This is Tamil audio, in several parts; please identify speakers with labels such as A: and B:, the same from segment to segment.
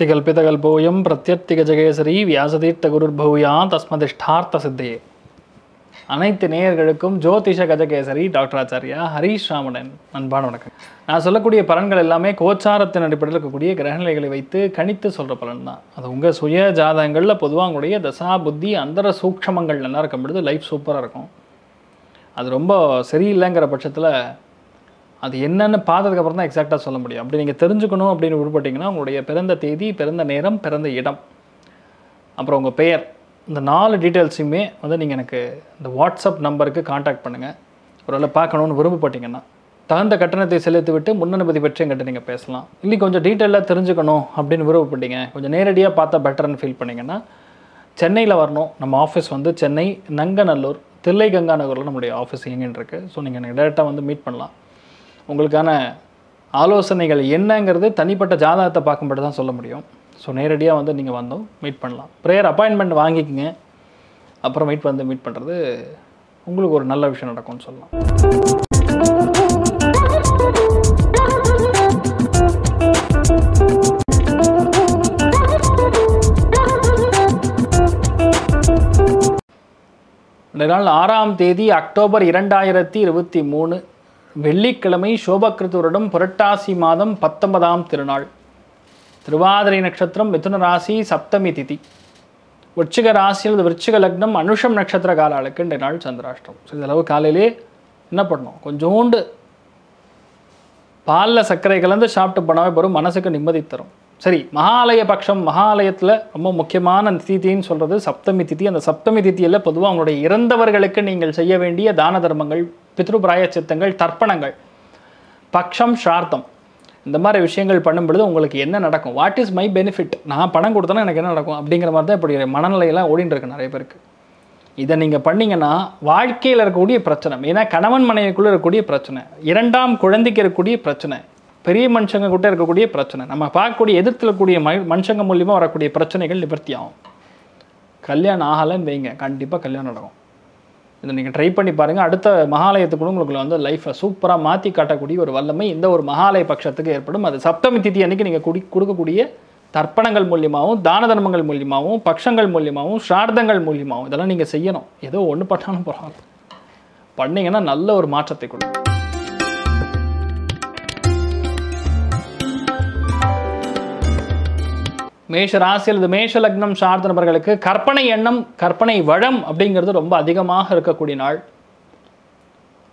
A: திகல்பிதகல்போயம் பிரத்யத்திகஜகேசரி வியாசதீர்த்த குருர்பூயா தஸ்மதிஷ்டார்த்த சித்தியே அனைத்து நேயர்களுக்கும் ஜோதிஷ கஜகேசரி டாக்டர் ஆச்சாரியா ஹரீஷ் ராமணன் அன்பான வணக்கம் நான் சொல்லக்கூடிய பலன்கள் எல்லாமே கோச்சாரத்தின் அடிப்படையில் இருக்கக்கூடிய கிரகநிலைகளை வைத்து கணித்து சொல்கிற பலன் தான் அது உங்கள் சுய ஜாதகங்களில் பொதுவாக உங்களுடைய தசா புத்தி அந்தர சூக்ஷமங்கள் நல்லா இருக்கும் பொழுது லைஃப் சூப்பராக இருக்கும் அது ரொம்ப சரியில்லைங்கிற பட்சத்தில் அது என்னென்னு பார்த்ததுக்கப்புறம் தான் எக்ஸாக்டாக சொல்ல முடியும் அப்படி நீங்கள் தெரிஞ்சுக்கணும் அப்படின்னு விடுபட்டிங்கன்னா உங்களுடைய பிறந்த தேதி பிறந்த நேரம் பிறந்த இடம் அப்புறம் உங்கள் பெயர் இந்த நாலு டீட்டெயில்ஸையுமே வந்து நீங்கள் எனக்கு இந்த வாட்ஸ்அப் நம்பருக்கு காண்டாக்ட் பண்ணுங்கள் ஒரு வேலை பார்க்கணுன்னு விரும்பப்பட்டிங்கன்னா தகுந்த கட்டணத்தை செலுத்திவிட்டு முன்னனுமதி பற்றி எங்கிட்ட நீங்கள் பேசலாம் இன்றைக்கி கொஞ்சம் டீட்டெயிலாக தெரிஞ்சுக்கணும் அப்படின்னு விரும்பப்பட்டீங்க கொஞ்சம் நேரடியாக பார்த்தா பெட்டர்னு ஃபீல் பண்ணிங்கன்னா சென்னையில் வரணும் நம்ம ஆஃபீஸ் வந்து சென்னை நங்கநல்லூர் தில்லை கங்கா நகரில் நம்முடைய ஆஃபீஸ் எங்கேன்னு இருக்குது ஸோ நீங்கள் எனக்கு டேரெக்டாக வந்து மீட் பண்ணலாம் உங்களுக்கான ஆலோசனைகள் என்னங்கிறது தனிப்பட்ட ஜாதகத்தை பார்க்கும்படி தான் சொல்ல முடியும் ஸோ நேரடியாக வந்து நீங்கள் வந்தோம் மீட் பண்ணலாம் ப்ரேயர் அப்பாயின்மெண்ட் வாங்கிக்கோங்க அப்புறம் மீட் வந்து மீட் பண்ணுறது உங்களுக்கு ஒரு நல்ல விஷயம் நடக்கும்னு சொல்லலாம் நாள் ஆறாம் தேதி அக்டோபர் இரண்டாயிரத்தி இருபத்தி மூணு வெள்ளிக்கிழமை சோபக்கிருத்துவரிடம் புரட்டாசி மாதம் பத்தொன்பதாம் திருநாள் திருவாதிரை நட்சத்திரம் மிதுன ராசி சப்தமி திதி விருச்சிக ராசியில் விருச்சிக லக்னம் அனுஷம் நட்சத்திர கால அளவுக்கு இன்றைய நாள் சந்திராஷ்டம் அளவு காலையிலே என்ன பண்ணணும் கொஞ்சோண்டு பாலில் சர்க்கரை கலந்து சாப்பிட்டு போனாவே வரும் மனசுக்கு நிம்மதி தரும் சரி மகாலய பட்சம் மகாலயத்தில் ரொம்ப முக்கியமான திதின்னு சொல்கிறது சப்தமி திதி அந்த சப்தமி திதியில் பொதுவாக அவங்களுடைய இறந்தவர்களுக்கு நீங்கள் செய்ய வேண்டிய தான தர்மங்கள் பித்ருபிராய சித்தங்கள் தர்ப்பணங்கள் பக்ஷம் ஷார்த்தம் இந்த மாதிரி விஷயங்கள் பண்ணும்பொழுது உங்களுக்கு என்ன நடக்கும் வாட் இஸ் மை பெனிஃபிட் நான் பணம் கொடுத்தேன்னா எனக்கு என்ன நடக்கும் அப்படிங்கிற மாதிரி தான் இப்படி மனநிலையெல்லாம் ஓடிட்டு இருக்கு நிறைய பேருக்கு இதை நீங்கள் பண்ணிங்கன்னா வாழ்க்கையில் இருக்கக்கூடிய பிரச்சனை ஏன்னா கணவன் மனைவிக்குள்ளே இருக்கக்கூடிய பிரச்சனை இரண்டாம் குழந்தைக்கு இருக்கக்கூடிய பிரச்சனை பெரிய மனுஷங்க கூட இருக்கக்கூடிய பிரச்சனை நம்ம பார்க்கக்கூடிய எதிர்த்தில் கூடிய மனுஷங்க மூலியமாக வரக்கூடிய பிரச்சனைகள் நிவர்த்தி ஆகும் கல்யாணம் ஆகலைன்னு வைங்க கண்டிப்பாக கல்யாணம் நடக்கும் இதை நீங்கள் ட்ரை பண்ணி பாருங்கள் அடுத்த மகாலயத்துக்கு உங்களுக்கு வந்து லைஃப்பை சூப்பராக மாற்றி காட்டக்கூடிய ஒரு வல்லமை இந்த ஒரு மகாலய பட்சத்துக்கு ஏற்படும் அது சப்தமி திதி அன்னைக்கு நீங்கள் குடி கொடுக்கக்கூடிய தர்ப்பணங்கள் மூலியமாகவும் தான தர்மங்கள் மூலியமாகவும் பட்சங்கள் மூலியமாகவும் ஸ்ரார்த்தங்கள் மூலியமாகவும் இதெல்லாம் நீங்கள் செய்யணும் ஏதோ ஒன்று பண்ணாலும் போகிறோம் பண்ணிங்கன்னா நல்ல ஒரு மாற்றத்தை கொடுக்கும் மேஷ ராசியில் இது மேஷ லக்னம் சார்ந்த நபர்களுக்கு கற்பனை எண்ணம் கற்பனை வளம் அப்படிங்கிறது ரொம்ப அதிகமாக இருக்கக்கூடிய நாள்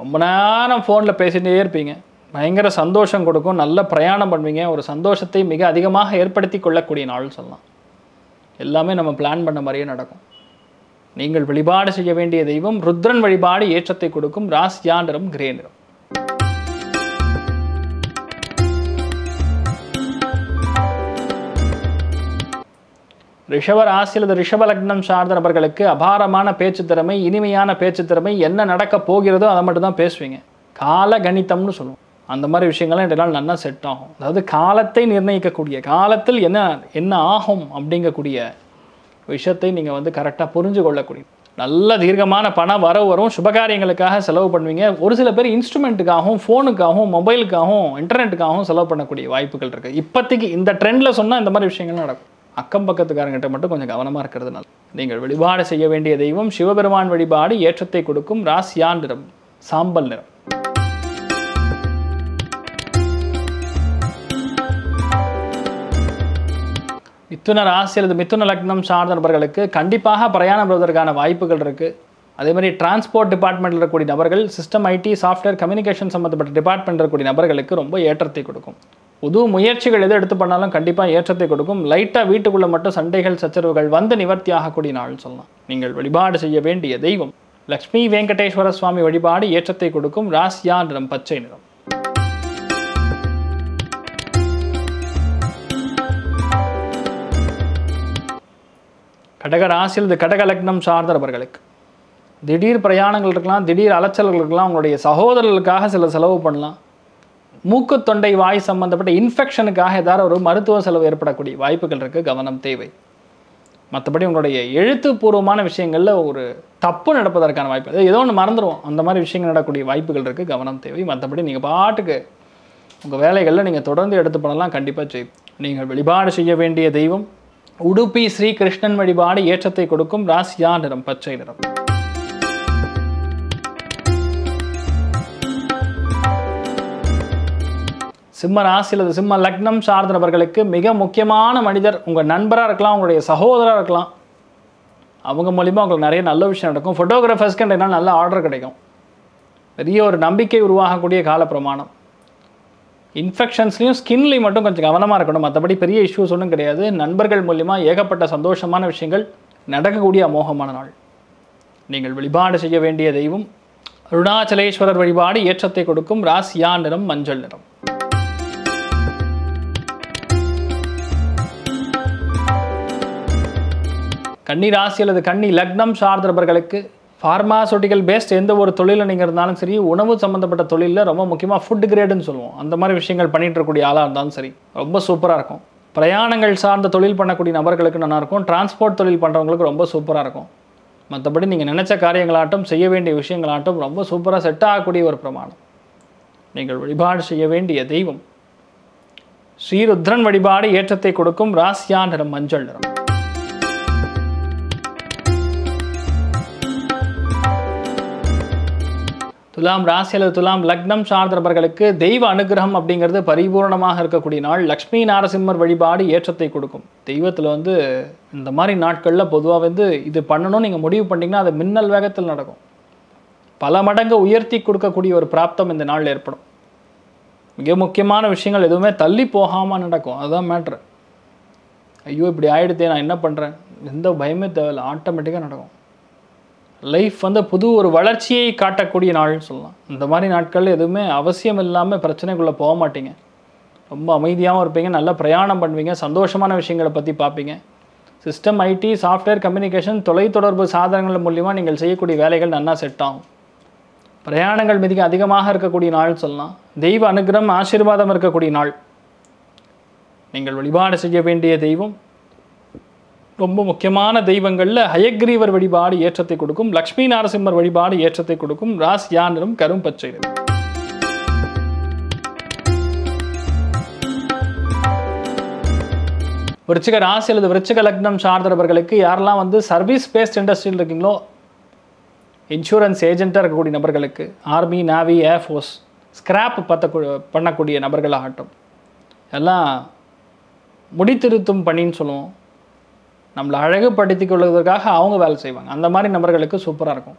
A: ரொம்ப நேரம் ஃபோனில் பேசிகிட்டே இருப்பீங்க பயங்கர சந்தோஷம் கொடுக்கும் நல்ல பிரயாணம் பண்ணுவீங்க ஒரு சந்தோஷத்தை மிக அதிகமாக ஏற்படுத்தி கொள்ளக்கூடிய நாள் சொல்லலாம் எல்லாமே நம்ம பிளான் பண்ண மாதிரியே நடக்கும் நீங்கள் வழிபாடு செய்ய வேண்டிய தெய்வம் ருத்ரன் வழிபாடு ஏற்றத்தை கொடுக்கும் ராசியா நிறம் ரிஷபராசியில் ரிஷப லக்னம் சார்ந்த நபர்களுக்கு அபாரமான பேச்சு திறமை இனிமையான பேச்சு திறமை என்ன நடக்க போகிறதோ அதை மட்டும் தான் பேசுவீங்க கால கணித்தம்னு சொல்லுவோம் அந்த மாதிரி விஷயங்கள்லாம் நாள் நல்லா செட் ஆகும் அதாவது காலத்தை நிர்ணயிக்கக்கூடிய காலத்தில் என்ன என்ன ஆகும் அப்படிங்கக்கூடிய விஷயத்தை நீங்கள் வந்து கரெக்டாக புரிஞ்சு கொள்ளக்கூடிய நல்ல தீர்க்கமான பணம் வர வரும் சுபகாரியங்களுக்காக செலவு பண்ணுவீங்க ஒரு சில பேர் இன்ஸ்ட்ருமெண்ட்டுக்காகவும் ஃபோனுக்காகவும் மொபைலுக்காகவும் இன்டர்நெட்டுக்காகவும் செலவு பண்ணக்கூடிய வாய்ப்புகள் இருக்குது இப்போதைக்கு இந்த ட்ரெண்டில் சொன்னால் இந்த மாதிரி விஷயங்கள் நடக்கும் அக்கம் பக்கத்துக்காரங்கிட்ட மட்டும் கொஞ்சம் கவனமாக இருக்கிறது நல்லது நீங்கள் வழிபாடு செய்ய வேண்டிய தெய்வம் சிவபெருமான் வழிபாடு ஏற்றத்தை கொடுக்கும் ராசியான் நிறம் சாம்பல் நிறம் மிதுன ராசி அல்லது மிதுன லக்னம் சார்ந்த நபர்களுக்கு கண்டிப்பாக பிரயாணம் வருவதற்கான வாய்ப்புகள் இருக்குது அதே மாதிரி டிரான்ஸ்போர்ட் டிபார்ட்மெண்ட்ல இருக்கக்கூடிய நபர்கள் சிஸ்டம் ஐடி சாஃப்ட்வேர் கம்யூனிகேஷன் சம்மந்தப்பட்ட டிபார்ட்மெண்ட் இருக்கக்கூடிய நபர்களுக்கு ரொம்ப ஏற்றத்தை கொடுக்கும் புது முயற்சிகள் எது எடுத்து பண்ணாலும் கண்டிப்பாக ஏற்றத்தை கொடுக்கும் லைட்டாக வீட்டுக்குள்ளே மட்டும் சண்டைகள் சச்சரவுகள் வந்து நிவர்த்தி ஆகக்கூடிய நாள் சொல்லலாம் நீங்கள் வழிபாடு செய்ய வேண்டிய தெய்வம் லக்ஷ்மி வெங்கடேஸ்வர சுவாமி வழிபாடு ஏற்றத்தை கொடுக்கும் ராசியா நிறம் பச்சை நிறம் கடக இது கடக லக்னம் சார்ந்தவர்களுக்கு திடீர் பிரயாணங்கள் இருக்கலாம் திடீர் அலைச்சல்கள் இருக்கலாம் உங்களுடைய சகோதரர்களுக்காக சில செலவு பண்ணலாம் மூக்கு தொண்டை வாய் சம்பந்தப்பட்ட இன்ஃபெக்ஷனுக்காக ஏதாவது ஒரு மருத்துவ செலவு ஏற்படக்கூடிய வாய்ப்புகள் இருக்குது கவனம் தேவை மற்றபடி உங்களுடைய எழுத்துப்பூர்வமான விஷயங்களில் ஒரு தப்பு நடப்பதற்கான வாய்ப்பு ஏதோ ஒன்று மறந்துடுவோம் அந்த மாதிரி விஷயங்கள் நடக்கக்கூடிய வாய்ப்புகள் இருக்குது கவனம் தேவை மற்றபடி நீங்கள் பாட்டுக்கு உங்கள் வேலைகளில் நீங்கள் தொடர்ந்து எடுத்து பண்ணலாம் கண்டிப்பாக செய் நீங்கள் வழிபாடு செய்ய வேண்டிய தெய்வம் உடுப்பி ஸ்ரீகிருஷ்ணன் வழிபாடு ஏற்றத்தை கொடுக்கும் ராசியா நிறம் பச்சை நிறம் சிம்ம ராசி அல்லது சிம்ம லக்னம் சார்ந்த நபர்களுக்கு மிக முக்கியமான மனிதர் உங்கள் நண்பராக இருக்கலாம் உங்களுடைய சகோதராக இருக்கலாம் அவங்க மூலிமா உங்களுக்கு நிறைய நல்ல விஷயம் நடக்கும் ஃபோட்டோகிராஃபர்ஸ்க்கு என்ன நல்ல ஆர்டர் கிடைக்கும் பெரிய ஒரு நம்பிக்கை உருவாகக்கூடிய காலப்பிரமாணம் இன்ஃபெக்ஷன்ஸ்லையும் ஸ்கின்லையும் மட்டும் கொஞ்சம் கவனமாக இருக்கணும் மற்றபடி பெரிய இஷ்யூஸ் ஒன்றும் கிடையாது நண்பர்கள் மூலிமா ஏகப்பட்ட சந்தோஷமான விஷயங்கள் நடக்கக்கூடிய அமோகமான நாள் நீங்கள் வழிபாடு செய்ய வேண்டிய தெய்வம் அருணாச்சலேஸ்வரர் வழிபாடு ஏற்றத்தை கொடுக்கும் ராசியா நிறம் மஞ்சள் நிறம் கன்னி ராசி அல்லது கன்னி லக்னம் சார்ந்தவர்களுக்கு ஃபார்மாசூட்டிக்கல் பேஸ்ட் எந்த ஒரு தொழிலில் நீங்கள் இருந்தாலும் சரி உணவு சம்மந்தப்பட்ட தொழிலில் ரொம்ப முக்கியமாக ஃபுட் கிரேடுன்னு சொல்லுவோம் அந்த மாதிரி விஷயங்கள் பண்ணிகிட்டு இருக்கக்கூடிய ஆளாக இருந்தாலும் சரி ரொம்ப சூப்பராக இருக்கும் பிரயாணங்கள் சார்ந்த தொழில் பண்ணக்கூடிய நபர்களுக்கு நல்லாயிருக்கும் டிரான்ஸ்போர்ட் தொழில் பண்ணுறவங்களுக்கு ரொம்ப சூப்பராக இருக்கும் மற்றபடி நீங்கள் நினச்ச காரியங்களாட்டும் செய்ய வேண்டிய விஷயங்களாட்டும் ரொம்ப சூப்பராக செட் ஆகக்கூடிய ஒரு பிரமாணம் நீங்கள் வழிபாடு செய்ய வேண்டிய தெய்வம் ஸ்ரீருத்ரன் வழிபாடு ஏற்றத்தை கொடுக்கும் ராசியா நிறம் மஞ்சள் நிறம் துலாம் ராசி அல்லது துலாம் லக்னம் சார்ந்தவர்களுக்கு தெய்வ அனுகிரகம் அப்படிங்கிறது பரிபூர்ணமாக இருக்கக்கூடிய நாள் லக்ஷ்மி நாரசிம்மர் வழிபாடு ஏற்றத்தை கொடுக்கும் தெய்வத்தில் வந்து இந்த மாதிரி நாட்களில் பொதுவாக வந்து இது பண்ணணும் நீங்கள் முடிவு பண்ணிங்கன்னா அது மின்னல் வேகத்தில் நடக்கும் பல மடங்கு உயர்த்தி கொடுக்கக்கூடிய ஒரு பிராப்தம் இந்த நாள் ஏற்படும் மிக முக்கியமான விஷயங்கள் எதுவுமே தள்ளி போகாமல் நடக்கும் அதுதான் மேட்ரு ஐயோ இப்படி ஆயிடுத்தே நான் என்ன பண்ணுறேன் எந்த பயமே தேவையில்லை ஆட்டோமேட்டிக்காக நடக்கும் லைஃப் வந்து புது ஒரு வளர்ச்சியை காட்டக்கூடிய நாள்னு சொல்லலாம் இந்த மாதிரி நாட்கள் எதுவுமே அவசியம் இல்லாமல் பிரச்சனைக்குள்ளே போக மாட்டீங்க ரொம்ப அமைதியாகவும் இருப்பீங்க நல்லா பிரயாணம் பண்ணுவீங்க சந்தோஷமான விஷயங்களை பற்றி பார்ப்பீங்க சிஸ்டம் ஐடி சாஃப்ட்வேர் கம்யூனிகேஷன் தொலைத்தொடர்பு சாதனங்கள் மூலிமா நீங்கள் செய்யக்கூடிய வேலைகள் நல்லா செட் ஆகும் பிரயாணங்கள் மிக அதிகமாக இருக்கக்கூடிய நாள்னு சொல்லலாம் தெய்வ அனுகிரகம் ஆசீர்வாதம் இருக்கக்கூடிய நாள் நீங்கள் வழிபாடு செய்ய வேண்டிய தெய்வம் ரொம்ப முக்கியமான தெய்வங்களில் ஹயக்ரீவர் வழிபாடு ஏற்றத்தை கொடுக்கும் லக்ஷ்மி நரசிம்மர் வழிபாடு ஏற்றத்தை கொடுக்கும் ராஸ் யானரும் கரும் பச்சை விருச்சிக ராசி அல்லது விருச்சிக லக்னம் சார்ந்தவர்களுக்கு யாரெல்லாம் வந்து சர்வீஸ் பேஸ்ட் இண்டஸ்ட்ரியில் இருக்கீங்களோ இன்சூரன்ஸ் ஏஜென்ட்டாக இருக்கக்கூடிய நபர்களுக்கு ஆர்மி நாவி ஏர்ஃபோர்ஸ் ஸ்கிராப் பற்ற பண்ணக்கூடிய நபர்களாகட்டும் எல்லாம் முடித்திருத்தும் பணின்னு சொல்லுவோம் நம்மளை அழகுப்படுத்திக் கொள்வதற்காக அவங்க வேலை செய்வாங்க அந்த மாதிரி நபர்களுக்கு சூப்பராக இருக்கும்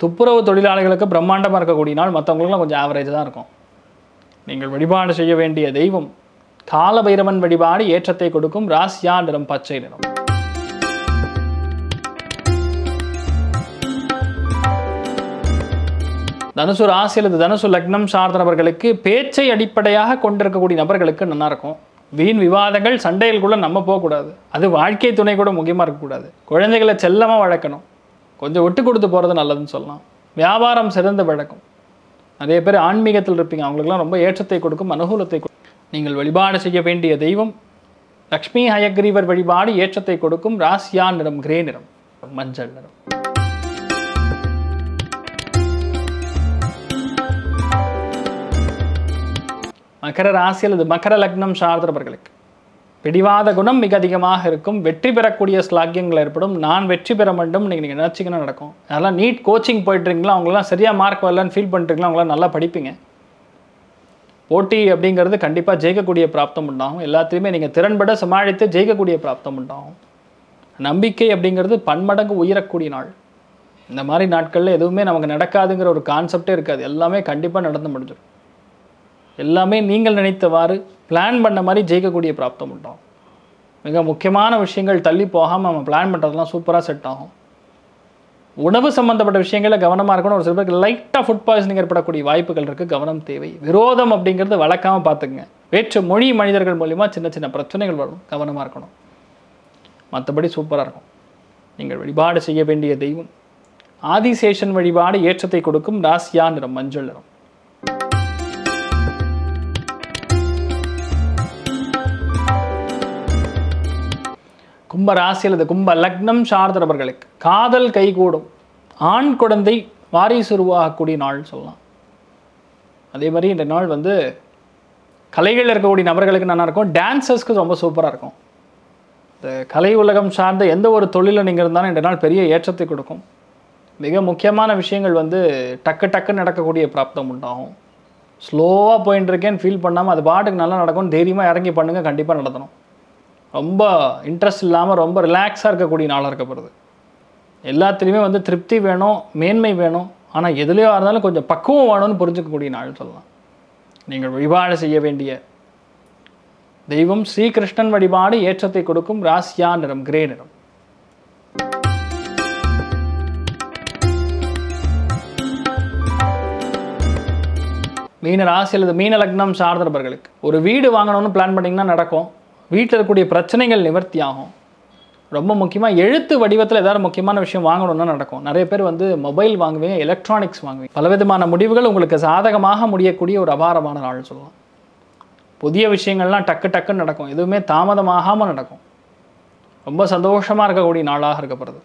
A: துப்புரவு தொழிலாளிகளுக்கு பிரம்மாண்டமாக இருக்கக்கூடிய நாள் மற்றவங்களுக்குலாம் கொஞ்சம் ஆவரேஜ் தான் இருக்கும் நீங்கள் வழிபாடு செய்ய வேண்டிய தெய்வம் கால பைரவன் வழிபாடு ஏற்றத்தை கொடுக்கும் ராசியா நிறம் பச்சை நிறம் தனுசு ராசியில் தனுசு லக்னம் சார்ந்த நபர்களுக்கு பேச்சை அடிப்படையாக கொண்டிருக்கக்கூடிய நபர்களுக்கு நல்லா இருக்கும் வீண் விவாதங்கள் கூட நம்ம போகக்கூடாது அது வாழ்க்கை துணை கூட முக்கியமாக இருக்கக்கூடாது குழந்தைகளை செல்லமாக வளர்க்கணும் கொஞ்சம் விட்டு கொடுத்து போகிறது நல்லதுன்னு சொல்லலாம் வியாபாரம் சிறந்த வழக்கம் நிறைய பேர் ஆன்மீகத்தில் இருப்பீங்க அவங்களுக்குலாம் ரொம்ப ஏற்றத்தை கொடுக்கும் அனுகூலத்தை கொடுக்கும் நீங்கள் வழிபாடு செய்ய வேண்டிய தெய்வம் லக்ஷ்மி ஹயக்ரீவர் வழிபாடு ஏற்றத்தை கொடுக்கும் ராசியா நிறம் கிரே நிறம் மஞ்சள் நிறம் மகர ராசி அல்லது மகர லக்னம் சார்ந்தவர்களுக்கு பிடிவாத குணம் மிக அதிகமாக இருக்கும் வெற்றி பெறக்கூடிய ஸ்லாக்கியங்கள் ஏற்படும் நான் வெற்றி பெற வேண்டும் நீங்கள் நீங்கள் நினச்சிங்கன்னா நடக்கும் அதெல்லாம் நீட் கோச்சிங் போயிட்டுருங்களா அவங்களாம் சரியாக மார்க் வரலன்னு ஃபீல் பண்ணுறீங்களா அவங்களாம் நல்லா படிப்பீங்க போட்டி அப்படிங்கிறது கண்டிப்பாக ஜெயிக்கக்கூடிய பிராப்தம் உண்டாகும் எல்லாத்தையுமே நீங்கள் திறன்பட சமாளித்து ஜெயிக்கக்கூடிய பிராப்தம் உண்டாகும் நம்பிக்கை அப்படிங்கிறது பன்மடங்கு உயரக்கூடிய நாள் இந்த மாதிரி நாட்களில் எதுவுமே நமக்கு நடக்காதுங்கிற ஒரு கான்செப்டே இருக்காது எல்லாமே கண்டிப்பாக நடந்து முடிஞ்சிடும் எல்லாமே நீங்கள் நினைத்தவாறு பிளான் பண்ண மாதிரி ஜெயிக்கக்கூடிய பிராப்தம் உண்டாகும் மிக முக்கியமான விஷயங்கள் தள்ளி போகாமல் நம்ம பிளான் பண்ணுறதுலாம் சூப்பராக செட் ஆகும் உணவு சம்மந்தப்பட்ட விஷயங்களில் கவனமாக இருக்கணும் ஒரு சில பேருக்கு லைட்டாக ஃபுட் பாய்சனிங் ஏற்படக்கூடிய வாய்ப்புகள் இருக்குது கவனம் தேவை விரோதம் அப்படிங்கிறது வழக்காமல் பார்த்துக்குங்க வேற்று மொழி மனிதர்கள் மூலிமா சின்ன சின்ன பிரச்சனைகள் வரும் கவனமாக இருக்கணும் மற்றபடி சூப்பராக இருக்கும் நீங்கள் வழிபாடு செய்ய வேண்டிய தெய்வம் ஆதிசேஷன் வழிபாடு ஏற்றத்தை கொடுக்கும் ராசியா நிறம் மஞ்சள் நிறம் கும்ப ராசி அல்லது கும்ப லக்னம் சார்ந்தவர்களுக்கு காதல் கைகூடும் ஆண் குழந்தை வாரிசு உருவாகக்கூடிய நாள் சொல்லலாம் அதே மாதிரி இந்த நாள் வந்து கலைகளில் இருக்கக்கூடிய நபர்களுக்கு நல்லா இருக்கும் டான்ஸர்ஸ்க்கு ரொம்ப சூப்பராக இருக்கும் இந்த கலை உலகம் சார்ந்த எந்த ஒரு தொழிலில் நீங்கள் இருந்தாலும் இந்த நாள் பெரிய ஏற்றத்தை கொடுக்கும் மிக முக்கியமான விஷயங்கள் வந்து டக்கு டக்குன்னு நடக்கக்கூடிய பிராப்தம் உண்டாகும் ஸ்லோவாக போயின்னு இருக்கேன்னு ஃபீல் பண்ணாமல் அது பாட்டுக்கு நல்லா நடக்கும் தைரியமாக இறங்கி பண்ணுங்கள் கண்டிப்பாக நடத்தணும் ரொம்ப இன்ட்ரெஸ்ட் இல்லாமல் ரொம்ப ரிலாக்ஸாக இருக்கக்கூடிய நாளாக இருக்கப்படுது எல்லாத்துலேயுமே வந்து திருப்தி வேணும் மேன்மை வேணும் ஆனால் எதுலேயோ இருந்தாலும் கொஞ்சம் பக்குவம் வேணும்னு புரிஞ்சுக்கக்கூடிய நாள் சொல்லலாம் நீங்கள் வழிபாடு செய்ய வேண்டிய தெய்வம் ஸ்ரீகிருஷ்ணன் வழிபாடு ஏற்றத்தை கொடுக்கும் ராசியா நிறம் கிரே நிறம் மீன ராசி அல்லது மீன லக்னம் சார்ந்தவர்களுக்கு ஒரு வீடு வாங்கணும்னு பிளான் பண்ணிங்கன்னா நடக்கும் வீட்டில் இருக்கக்கூடிய பிரச்சனைகள் நிவர்த்தி ஆகும் ரொம்ப முக்கியமாக எழுத்து வடிவத்தில் ஏதாவது முக்கியமான விஷயம் வாங்கணும்னா நடக்கும் நிறைய பேர் வந்து மொபைல் வாங்குவீங்க எலக்ட்ரானிக்ஸ் வாங்குவீங்க பலவிதமான முடிவுகள் உங்களுக்கு சாதகமாக முடியக்கூடிய ஒரு அபாரமான நாள் சொல்லலாம் புதிய விஷயங்கள்லாம் டக்கு டக்குன்னு நடக்கும் எதுவுமே தாமதமாகாமல் நடக்கும் ரொம்ப சந்தோஷமாக இருக்கக்கூடிய நாளாக இருக்கப்படுது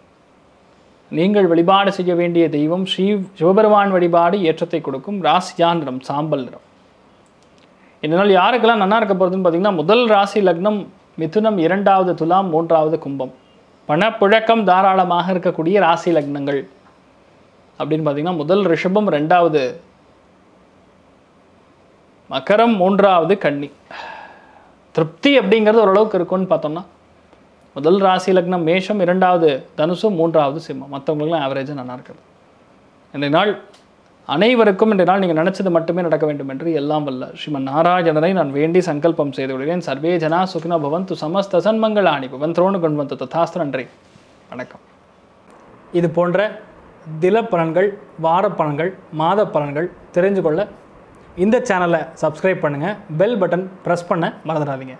A: நீங்கள் வழிபாடு செய்ய வேண்டிய தெய்வம் ஸ்ரீ சிவபெருமான் வழிபாடு ஏற்றத்தை கொடுக்கும் ராசியான் நிறம் சாம்பல் நிறம் இந்த நாள் யாருக்கெல்லாம் நல்லா இருக்க போகிறதுன்னு பார்த்தீங்கன்னா முதல் ராசி லக்னம் மிதுனம் இரண்டாவது துலாம் மூன்றாவது கும்பம் பணப்புழக்கம் தாராளமாக இருக்கக்கூடிய ராசி லக்னங்கள் அப்படின்னு பார்த்தீங்கன்னா முதல் ரிஷபம் ரெண்டாவது மகரம் மூன்றாவது கன்னி திருப்தி அப்படிங்கிறது ஓரளவுக்கு இருக்கும்னு பார்த்தோம்னா முதல் ராசி லக்னம் மேஷம் இரண்டாவது தனுசு மூன்றாவது சிம்மம் மற்றவங்களுக்குலாம் ஆவரேஜாக நல்லா இருக்குது இந்த நாள் அனைவருக்கும் இன்றைய நாள் நீங்கள் நினச்சது மட்டுமே நடக்க வேண்டும் என்று எல்லாம் வல்ல ஸ்ரீமன் நாராயணனை நான் வேண்டி சங்கல்பம் செய்து கொள்கிறேன் சர்வே ஜனா சுகினா பவந்து சமஸ்த சன்மங்களாணி பவன் த்ரோணு குண்வந்த தத்தாஸ்து நன்றி வணக்கம் இது போன்ற தில பலன்கள் வார பலன்கள் மாத பலன்கள் தெரிஞ்சு கொள்ள இந்த சேனலை சப்ஸ்கிரைப் பண்ணுங்கள் பெல் பட்டன் ப்ரெஸ் பண்ண மறந்துடாதீங்க